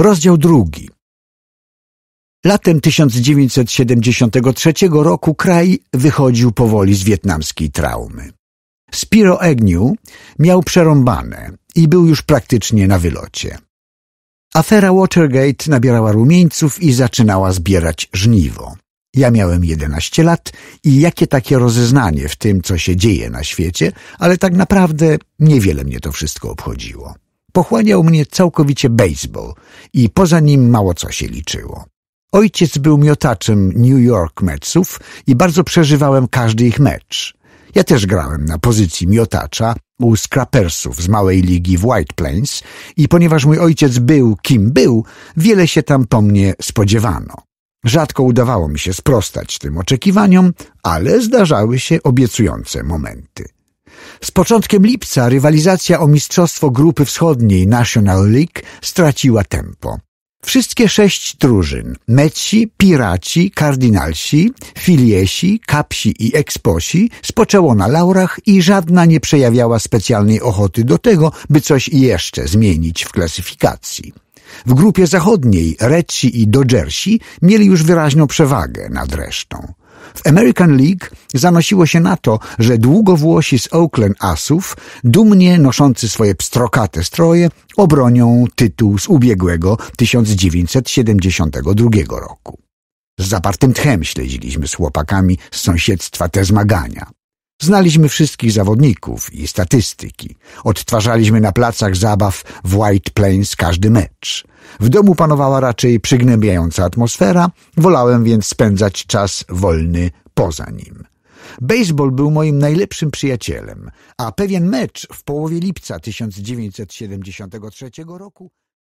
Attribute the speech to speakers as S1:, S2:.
S1: Rozdział drugi. Latem 1973 roku kraj wychodził powoli z wietnamskiej traumy. Spiro Agnew miał przerąbane i był już praktycznie na wylocie. Afera Watergate nabierała rumieńców i zaczynała zbierać żniwo. Ja miałem 11 lat i jakie takie rozeznanie w tym, co się dzieje na świecie, ale tak naprawdę niewiele mnie to wszystko obchodziło. Pochłaniał mnie całkowicie baseball i poza nim mało co się liczyło. Ojciec był miotaczem New York Metsów i bardzo przeżywałem każdy ich mecz. Ja też grałem na pozycji miotacza u Scrapersów z małej ligi w White Plains i ponieważ mój ojciec był kim był, wiele się tam po mnie spodziewano. Rzadko udawało mi się sprostać tym oczekiwaniom, ale zdarzały się obiecujące momenty. Z początkiem lipca rywalizacja o mistrzostwo Grupy Wschodniej National League straciła tempo. Wszystkie sześć drużyn – Meci, Piraci, Kardynalsi, Filiesi, Kapsi i Eksposi – spoczęło na laurach i żadna nie przejawiała specjalnej ochoty do tego, by coś jeszcze zmienić w klasyfikacji. W grupie zachodniej Reci i Dodgersi mieli już wyraźną przewagę nad resztą. W American League zanosiło się na to, że długowłosi z Oakland Asów, dumnie noszący swoje pstrokate stroje, obronią tytuł z ubiegłego 1972 roku. Z zapartym tchem śledziliśmy z chłopakami z sąsiedztwa te zmagania. Znaliśmy wszystkich zawodników i statystyki. Odtwarzaliśmy na placach zabaw w White Plains każdy mecz. W domu panowała raczej przygnębiająca atmosfera, wolałem więc spędzać czas wolny poza nim. Baseball był moim najlepszym przyjacielem, a pewien mecz w połowie lipca 1973 roku